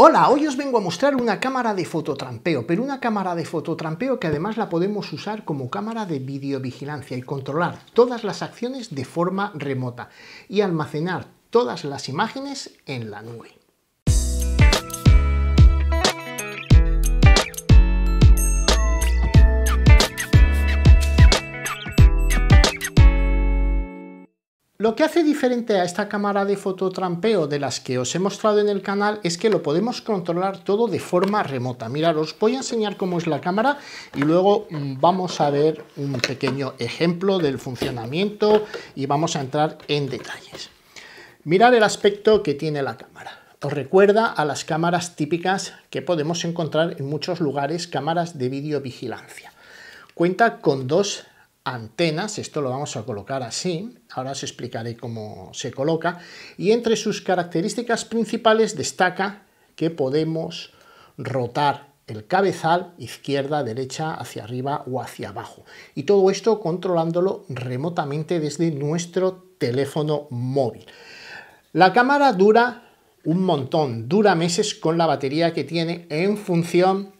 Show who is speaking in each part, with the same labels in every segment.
Speaker 1: Hola, hoy os vengo a mostrar una cámara de fototrampeo, pero una cámara de fototrampeo que además la podemos usar como cámara de videovigilancia y controlar todas las acciones de forma remota y almacenar todas las imágenes en la nube. Lo que hace diferente a esta cámara de fototrampeo de las que os he mostrado en el canal es que lo podemos controlar todo de forma remota. Mirad, os voy a enseñar cómo es la cámara y luego mm, vamos a ver un pequeño ejemplo del funcionamiento y vamos a entrar en detalles. Mirad el aspecto que tiene la cámara. Os recuerda a las cámaras típicas que podemos encontrar en muchos lugares, cámaras de videovigilancia. Cuenta con dos antenas, esto lo vamos a colocar así, ahora os explicaré cómo se coloca, y entre sus características principales destaca que podemos rotar el cabezal izquierda, derecha, hacia arriba o hacia abajo. Y todo esto controlándolo remotamente desde nuestro teléfono móvil. La cámara dura un montón, dura meses con la batería que tiene en función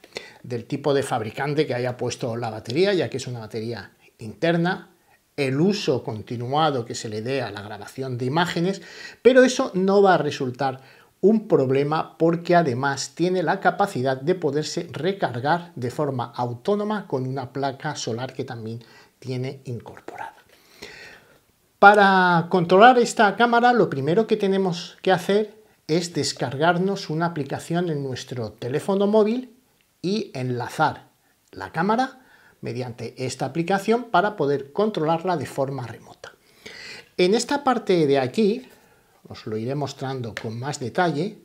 Speaker 1: del tipo de fabricante que haya puesto la batería, ya que es una batería interna, el uso continuado que se le dé a la grabación de imágenes, pero eso no va a resultar un problema porque además tiene la capacidad de poderse recargar de forma autónoma con una placa solar que también tiene incorporada. Para controlar esta cámara lo primero que tenemos que hacer es descargarnos una aplicación en nuestro teléfono móvil y enlazar la cámara mediante esta aplicación para poder controlarla de forma remota. En esta parte de aquí, os lo iré mostrando con más detalle,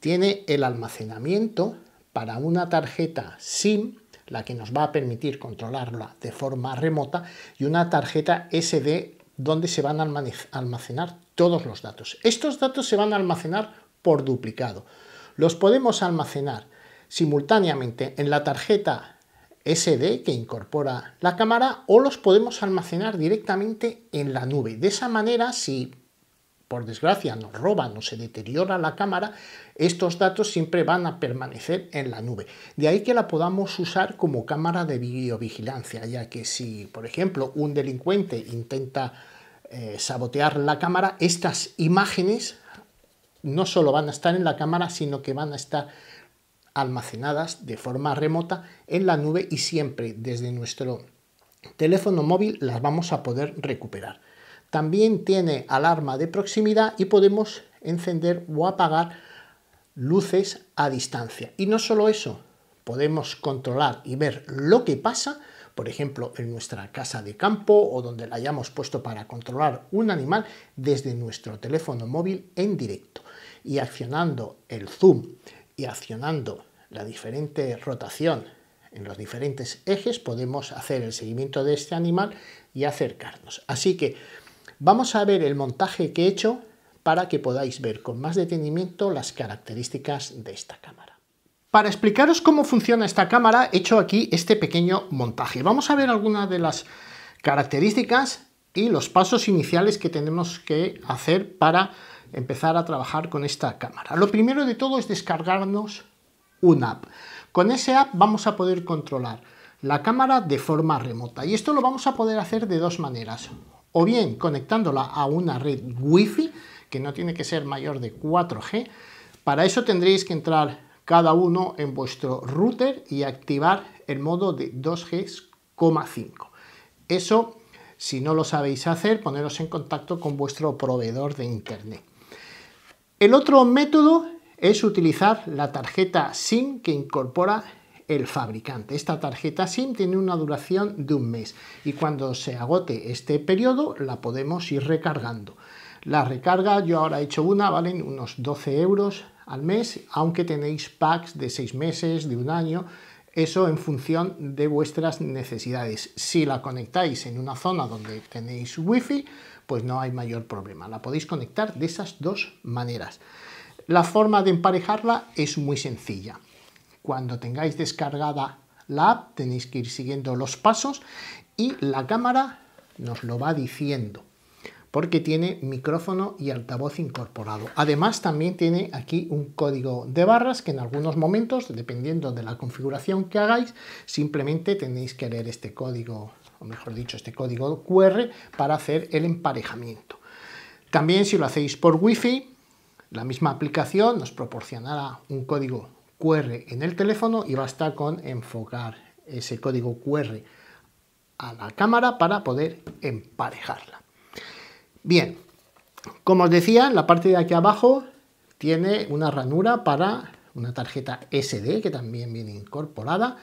Speaker 1: tiene el almacenamiento para una tarjeta SIM, la que nos va a permitir controlarla de forma remota, y una tarjeta SD donde se van a almacenar todos los datos. Estos datos se van a almacenar por duplicado. Los podemos almacenar simultáneamente en la tarjeta SD que incorpora la cámara o los podemos almacenar directamente en la nube. De esa manera, si por desgracia nos roban o se deteriora la cámara, estos datos siempre van a permanecer en la nube. De ahí que la podamos usar como cámara de videovigilancia, ya que si, por ejemplo, un delincuente intenta eh, sabotear la cámara, estas imágenes no solo van a estar en la cámara, sino que van a estar almacenadas de forma remota en la nube y siempre desde nuestro teléfono móvil las vamos a poder recuperar. También tiene alarma de proximidad y podemos encender o apagar luces a distancia. Y no solo eso, podemos controlar y ver lo que pasa, por ejemplo, en nuestra casa de campo o donde la hayamos puesto para controlar un animal desde nuestro teléfono móvil en directo. Y accionando el zoom y accionando la diferente rotación en los diferentes ejes podemos hacer el seguimiento de este animal y acercarnos. Así que vamos a ver el montaje que he hecho para que podáis ver con más detenimiento las características de esta cámara. Para explicaros cómo funciona esta cámara he hecho aquí este pequeño montaje. Vamos a ver algunas de las características y los pasos iniciales que tenemos que hacer para empezar a trabajar con esta cámara. Lo primero de todo es descargarnos una app. Con ese app vamos a poder controlar la cámara de forma remota y esto lo vamos a poder hacer de dos maneras. O bien conectándola a una red Wi-Fi, que no tiene que ser mayor de 4G. Para eso tendréis que entrar cada uno en vuestro router y activar el modo de 2G,5. Eso, si no lo sabéis hacer, poneros en contacto con vuestro proveedor de Internet. El otro método es utilizar la tarjeta SIM que incorpora el fabricante. Esta tarjeta SIM tiene una duración de un mes y cuando se agote este periodo la podemos ir recargando. La recarga, yo ahora he hecho una, valen unos 12 euros al mes, aunque tenéis packs de 6 meses, de un año, eso en función de vuestras necesidades. Si la conectáis en una zona donde tenéis wifi, pues no hay mayor problema. La podéis conectar de esas dos maneras. La forma de emparejarla es muy sencilla. Cuando tengáis descargada la app tenéis que ir siguiendo los pasos y la cámara nos lo va diciendo porque tiene micrófono y altavoz incorporado. Además también tiene aquí un código de barras que en algunos momentos, dependiendo de la configuración que hagáis, simplemente tenéis que leer este código o mejor dicho, este código QR para hacer el emparejamiento. También si lo hacéis por Wi-Fi, la misma aplicación nos proporcionará un código QR en el teléfono y basta con enfocar ese código QR a la cámara para poder emparejarla. Bien, como os decía, la parte de aquí abajo tiene una ranura para una tarjeta SD que también viene incorporada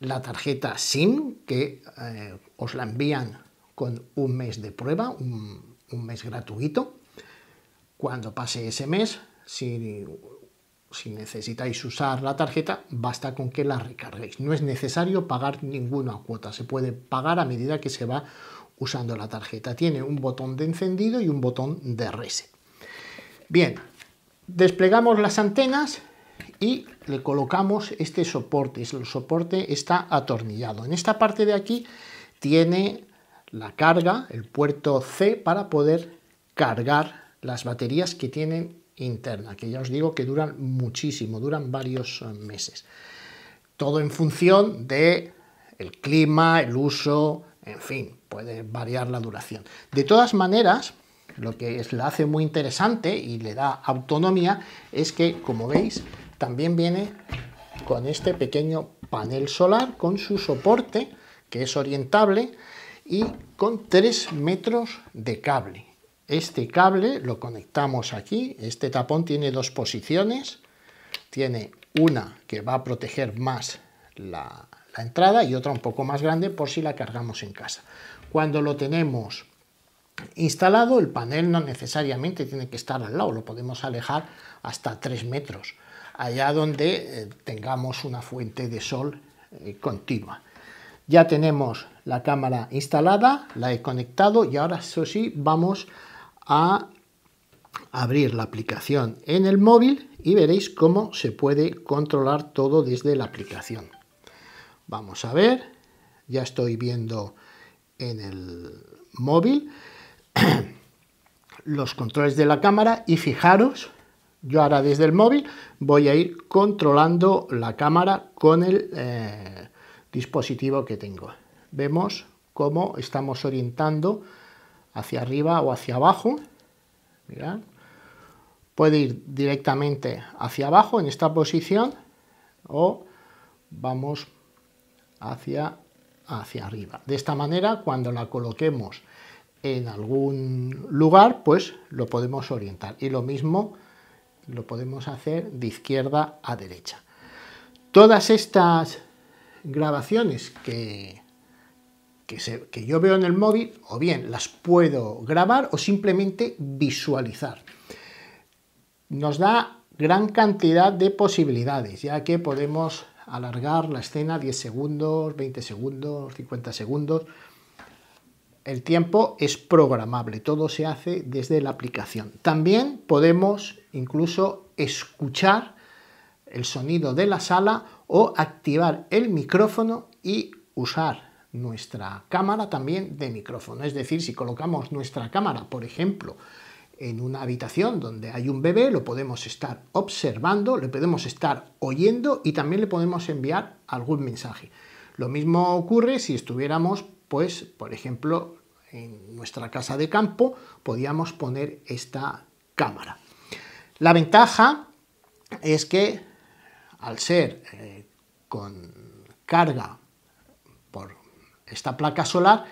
Speaker 1: la tarjeta SIM, que eh, os la envían con un mes de prueba, un, mes gratuito. Cuando pase ese mes, si, si necesitáis usar la tarjeta, basta con que la recarguéis. No es necesario pagar ninguna cuota, se puede pagar a medida que se va usando la tarjeta. Tiene un botón de encendido y un botón de reset. Bien, desplegamos las antenas y le colocamos este soporte. El soporte está atornillado. En esta parte de aquí tiene la carga, el puerto C, para poder cargar las baterías que tienen interna, que ya os digo que duran muchísimo, duran varios eh, meses. Todo en función de clima, el uso, en fin, puede variar la duración. De todas maneras, lo que le hace muy interesante y le da autonomía es que, como veis, también viene con este pequeño panel solar, con su soporte, que es orientable, y con 3 metros de cable. Este cable lo conectamos aquí, este tapón tiene dos posiciones, tiene una que va a proteger más la, la entrada y otra un poco más grande por si la cargamos en casa. Cuando lo tenemos instalado, el panel no necesariamente tiene que estar al lado, lo podemos alejar hasta 3 metros allá donde eh, tengamos una fuente de sol eh, continua. Ya tenemos la cámara instalada, la he conectado y ahora eso sí vamos a abrir la aplicación en el móvil y veréis cómo se puede controlar todo desde la aplicación. Vamos a ver, ya estoy viendo en el móvil los controles de la cámara y fijaros yo ahora desde el móvil voy a ir controlando la cámara con el eh, dispositivo que tengo. Vemos cómo estamos orientando hacia arriba o hacia abajo. Puede ir directamente hacia abajo en esta posición o vamos hacia, hacia arriba. De esta manera, cuando la coloquemos en algún lugar, pues lo podemos orientar. Y lo mismo lo podemos hacer de izquierda a derecha. Todas estas grabaciones que, yo veo en el móvil, o bien las puedo grabar o simplemente visualizar. Nos da gran cantidad de posibilidades, ya que podemos alargar la escena 10 segundos, 20 segundos, 50 segundos. El tiempo es programable, todo se hace desde la aplicación. También podemos incluso escuchar el sonido de la sala o activar el micrófono y usar nuestra cámara también de micrófono. Es decir, si colocamos nuestra cámara, por ejemplo, en una habitación donde hay un bebé, lo podemos estar observando, le podemos estar oyendo y también le podemos enviar algún mensaje. Lo mismo ocurre si estuviéramos, pues, por ejemplo, en nuestra casa de campo, podíamos poner esta cámara. La ventaja es que al ser eh, con carga por esta placa solar,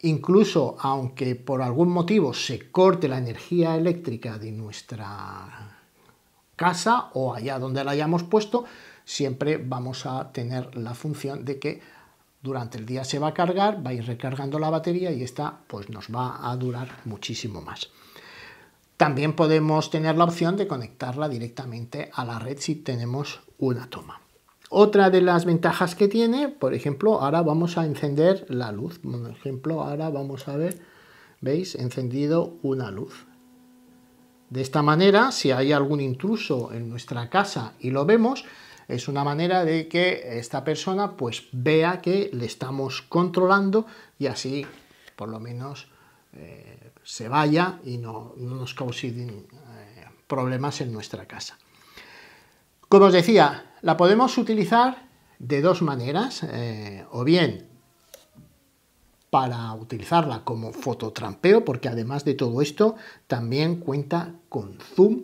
Speaker 1: incluso aunque por algún motivo se corte la energía eléctrica de nuestra casa o allá donde la hayamos puesto, siempre vamos a tener la función de que durante el día se va a cargar, va a ir recargando la batería y esta pues nos va a durar muchísimo más. También podemos tener la opción de conectarla directamente a la red si tenemos una toma. Otra de las ventajas que tiene, por ejemplo, ahora vamos a encender la luz. Por ejemplo, ahora vamos a ver, ¿veis? Encendido una luz. De esta manera, si hay algún intruso en nuestra casa y lo vemos, es una manera de que esta persona pues vea que le estamos controlando y así por lo menos eh, se vaya y no, nos cause eh, problemas en nuestra casa. Como os decía, la podemos utilizar de dos maneras, eh, o bien para utilizarla como fototrampeo, porque además de todo esto también cuenta con zoom,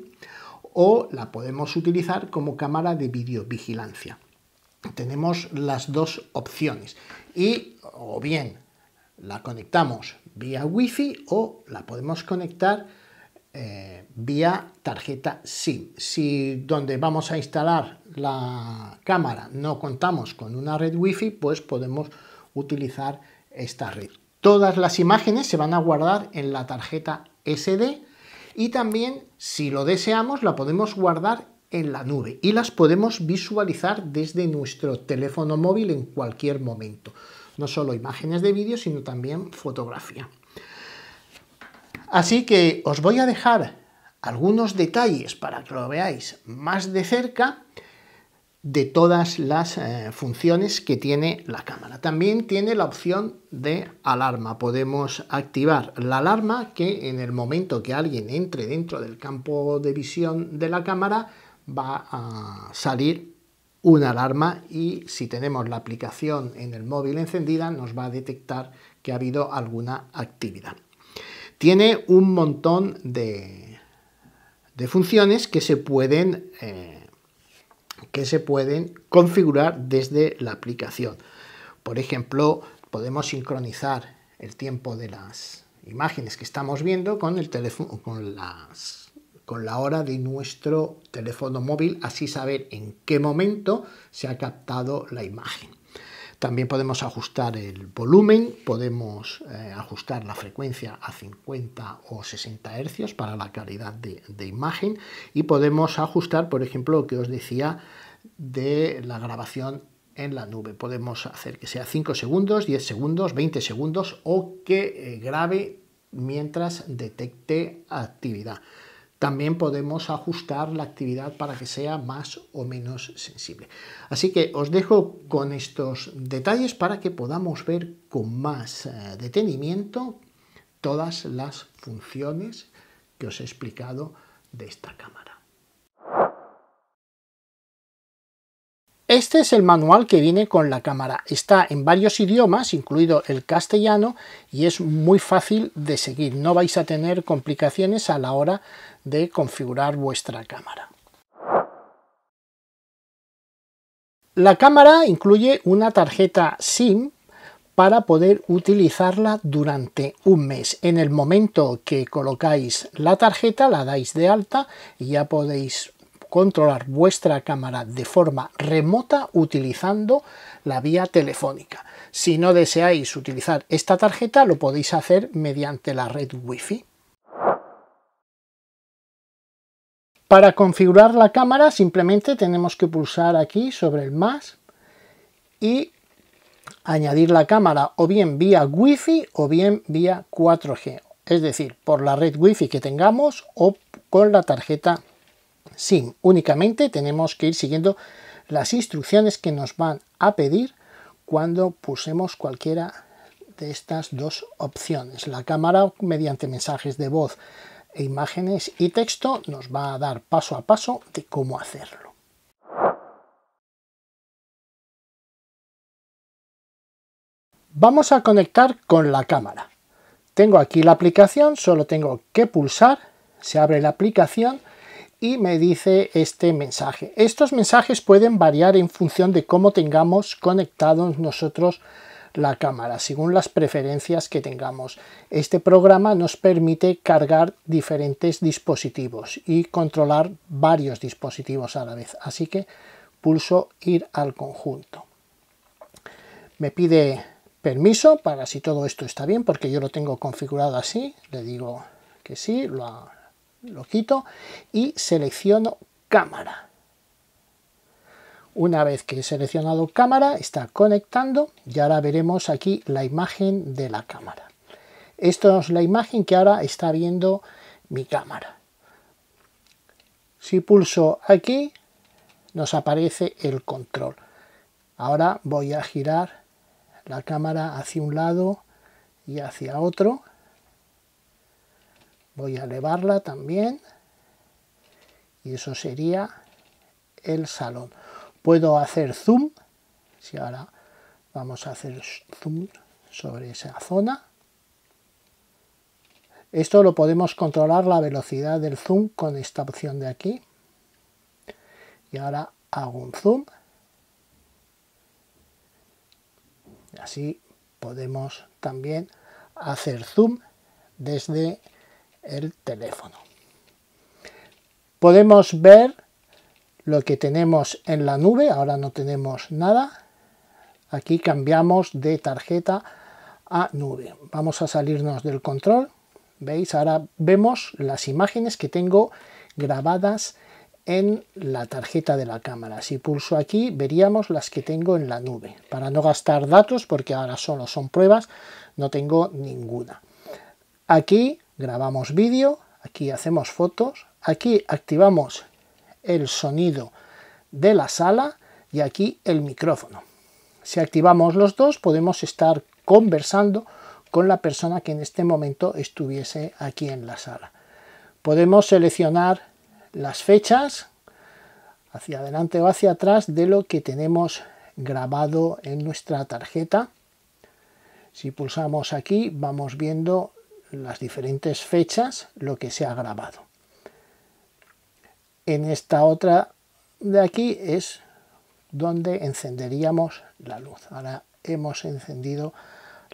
Speaker 1: o la podemos utilizar como cámara de videovigilancia. Tenemos las dos opciones. Y o bien la conectamos vía Wi-Fi o la podemos conectar eh, vía tarjeta SIM. Si donde vamos a instalar la cámara no contamos con una red Wi-Fi, pues podemos utilizar esta red. Todas las imágenes se van a guardar en la tarjeta SD y también, si lo deseamos, la podemos guardar en la nube y las podemos visualizar desde nuestro teléfono móvil en cualquier momento no solo imágenes de vídeo, sino también fotografía. Así que os voy a dejar algunos detalles para que lo veáis más de cerca de todas las eh, funciones que tiene la cámara. También tiene la opción de alarma. Podemos activar la alarma que en el momento que alguien entre dentro del campo de visión de la cámara va a salir una alarma y si tenemos la aplicación en el móvil encendida nos va a detectar que ha habido alguna actividad. Tiene un montón de, funciones que se pueden... Eh, que se pueden configurar desde la aplicación. Por ejemplo, podemos sincronizar el tiempo de las imágenes que estamos viendo con, el teléfono, con las con la hora de nuestro teléfono móvil, así saber en qué momento se ha captado la imagen. También podemos ajustar el volumen, podemos eh, ajustar la frecuencia a 50 o 60 hercios para la calidad de, de imagen y podemos ajustar, por ejemplo, lo que os decía de la grabación en la nube. Podemos hacer que sea 5 segundos, 10 segundos, 20 segundos o que eh, grabe mientras detecte actividad. También podemos ajustar la actividad para que sea más o menos sensible. Así que os dejo con estos detalles para que podamos ver con más eh, detenimiento todas las funciones que os he explicado de esta cámara. Este es el manual que viene con la cámara. Está en varios idiomas, incluido el castellano, y es muy fácil de seguir. No vais a tener complicaciones a la hora de configurar vuestra cámara. La cámara incluye una tarjeta SIM para poder utilizarla durante un mes. En el momento que colocáis la tarjeta, la dais de alta y ya podéis controlar vuestra cámara de forma remota utilizando la vía telefónica. Si no deseáis utilizar esta tarjeta, lo podéis hacer mediante la red Wi-Fi. Para configurar la cámara simplemente tenemos que pulsar aquí sobre el más y añadir la cámara o bien vía Wi-Fi o bien vía 4G, es decir, por la red Wi-Fi que tengamos o con la tarjeta Sí, Únicamente tenemos que ir siguiendo las instrucciones que nos van a pedir cuando pulsemos cualquiera de estas dos opciones. La cámara mediante mensajes de voz e imágenes y texto nos va a dar paso a paso de cómo hacerlo. Vamos a conectar con la cámara. Tengo aquí la aplicación, solo tengo que pulsar, se abre la aplicación y me dice este mensaje. Estos mensajes pueden variar en función de cómo tengamos conectados nosotros la cámara, según las preferencias que tengamos. Este programa nos permite cargar diferentes dispositivos y controlar varios dispositivos a la vez, así que pulso ir al conjunto. Me pide permiso para si todo esto está bien, porque yo lo tengo configurado así, le digo que sí, lo, lo quito y selecciono cámara. Una vez que he seleccionado cámara, está conectando y ahora veremos aquí la imagen de la cámara. Esto es la imagen que ahora está viendo mi cámara. Si pulso aquí, nos aparece el control. Ahora voy a girar la cámara hacia un lado y hacia otro voy a elevarla también y eso sería el salón puedo hacer zoom si ahora vamos a hacer zoom sobre esa zona esto lo podemos controlar la velocidad del zoom con esta opción de aquí y ahora hago un zoom así podemos también hacer zoom desde el teléfono. Podemos ver lo que tenemos en la nube, ahora no tenemos nada. Aquí cambiamos de tarjeta a nube. Vamos a salirnos del control. ¿Veis? Ahora vemos las imágenes que tengo grabadas en la tarjeta de la cámara. Si pulso aquí, veríamos las que tengo en la nube. Para no gastar datos, porque ahora solo son pruebas, no tengo ninguna. Aquí grabamos vídeo, aquí hacemos fotos, aquí activamos el sonido de la sala y aquí el micrófono. Si activamos los dos podemos estar conversando con la persona que en este momento estuviese aquí en la sala. Podemos seleccionar las fechas hacia adelante o hacia atrás de lo que tenemos grabado en nuestra tarjeta. Si pulsamos aquí vamos viendo las diferentes fechas lo que se ha grabado. En esta otra de aquí es donde encenderíamos la luz. Ahora hemos encendido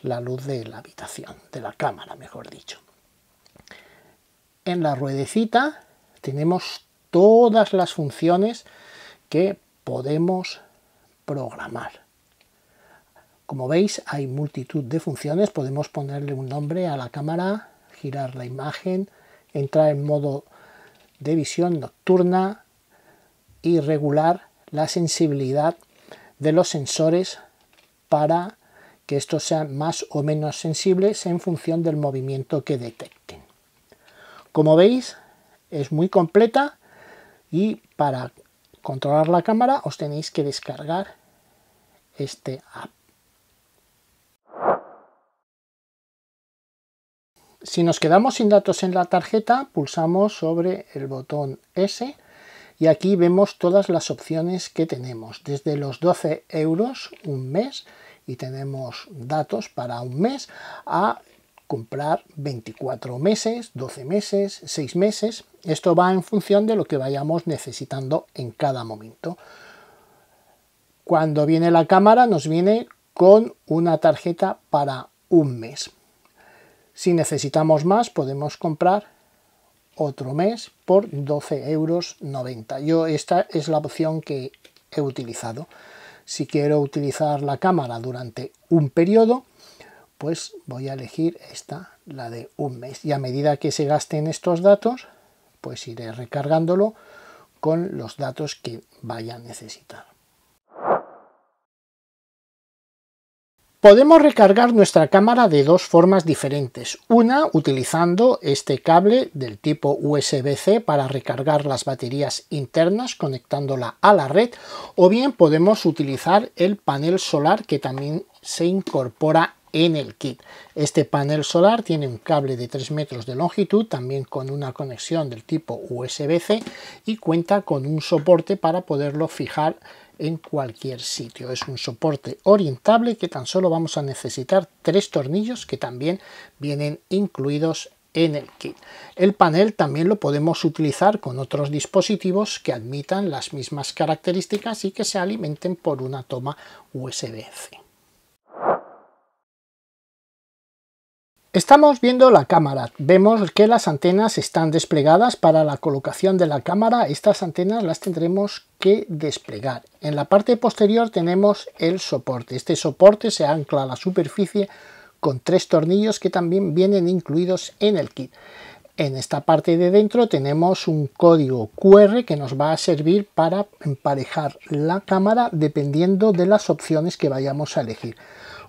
Speaker 1: la luz de la habitación, de la cámara, mejor dicho. En la ruedecita tenemos todas las funciones que podemos programar. Como veis hay multitud de funciones, podemos ponerle un nombre a la cámara, girar la imagen, entrar en modo de visión nocturna y regular la sensibilidad de los sensores para que estos sean más o menos sensibles en función del movimiento que detecten. Como veis es muy completa y para controlar la cámara os tenéis que descargar este app. Si nos quedamos sin datos en la tarjeta, pulsamos sobre el botón S y aquí vemos todas las opciones que tenemos, desde los 12 euros un mes y tenemos datos para un mes a comprar 24 meses, 12 meses, 6 meses. Esto va en función de lo que vayamos necesitando en cada momento. Cuando viene la cámara nos viene con una tarjeta para un mes. Si necesitamos más, podemos comprar otro mes por 12,90 euros. Yo esta es la opción que he utilizado. Si quiero utilizar la cámara durante un periodo, pues voy a elegir esta, la de un mes. Y a medida que se gasten estos datos, pues iré recargándolo con los datos que vaya a necesitar. Podemos recargar nuestra cámara de dos formas diferentes. Una utilizando este cable del tipo USB-C para recargar las baterías internas conectándola a la red o bien podemos utilizar el panel solar que también se incorpora en el kit. Este panel solar tiene un cable de 3 metros de longitud también con una conexión del tipo USB-C y cuenta con un soporte para poderlo fijar en cualquier sitio. Es un soporte orientable que tan solo vamos a necesitar tres tornillos que también vienen incluidos en el kit. El panel también lo podemos utilizar con otros dispositivos que admitan las mismas características y que se alimenten por una toma USB-C. Estamos viendo la cámara, vemos que las antenas están desplegadas para la colocación de la cámara, estas antenas las tendremos que desplegar. En la parte posterior tenemos el soporte, este soporte se ancla a la superficie con tres tornillos que también vienen incluidos en el kit. En esta parte de dentro tenemos un código QR que nos va a servir para emparejar la cámara dependiendo de las opciones que vayamos a elegir.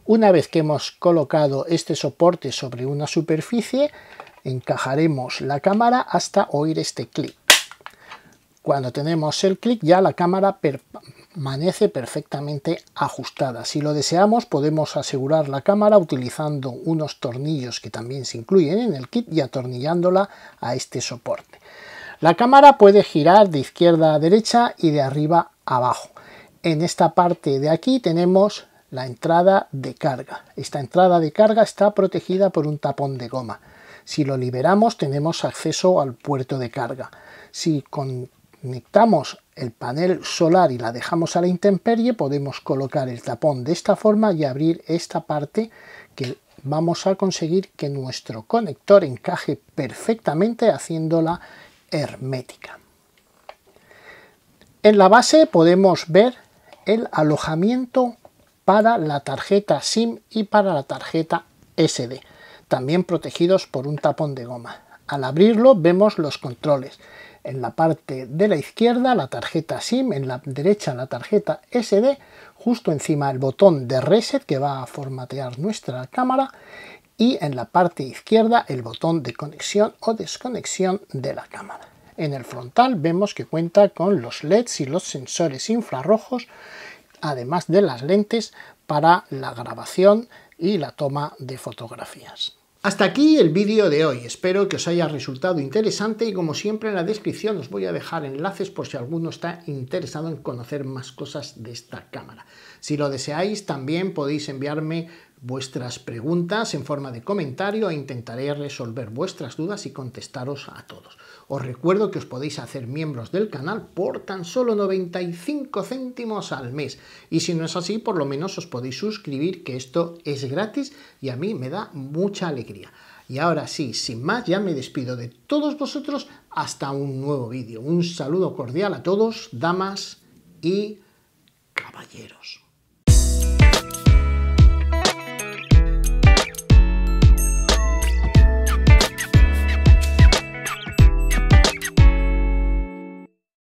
Speaker 1: Una vez que hemos colocado este soporte sobre una superficie, encajaremos la cámara hasta oír este clic. Cuando tenemos el clic ya la cámara permanece perfectamente ajustada. Si lo deseamos podemos asegurar la cámara utilizando unos tornillos que también se incluyen en el kit y atornillándola a este soporte. La cámara puede girar de izquierda a derecha y de arriba a abajo. En esta parte de aquí tenemos la entrada de carga. Esta entrada de carga está protegida por un tapón de goma. Si lo liberamos tenemos acceso al puerto de carga. Si conectamos el panel solar y la dejamos a la intemperie, podemos colocar el tapón de esta forma y abrir esta parte que vamos a conseguir que nuestro conector encaje perfectamente haciéndola hermética. En la base podemos ver el alojamiento para la tarjeta SIM y para la tarjeta SD, también protegidos por un tapón de goma. Al abrirlo vemos los controles. En la parte de la izquierda la tarjeta SIM, en la derecha la tarjeta SD, justo encima el botón de reset que va a formatear nuestra cámara y en la parte izquierda el botón de conexión o desconexión de la cámara. En el frontal vemos que cuenta con los LEDs y los sensores infrarrojos además de las lentes, para la grabación y la toma de fotografías. Hasta aquí el vídeo de hoy, espero que os haya resultado interesante y como siempre en la descripción os voy a dejar enlaces por si alguno está interesado en conocer más cosas de esta cámara. Si lo deseáis también podéis enviarme vuestras preguntas en forma de comentario e intentaré resolver vuestras dudas y contestaros a todos. Os recuerdo que os podéis hacer miembros del canal por tan solo 95 céntimos al mes y si no es así por lo menos os podéis suscribir que esto es gratis y a mí me da mucha alegría. Y ahora sí, sin más, ya me despido de todos vosotros hasta un nuevo vídeo. Un saludo cordial a todos, damas y caballeros.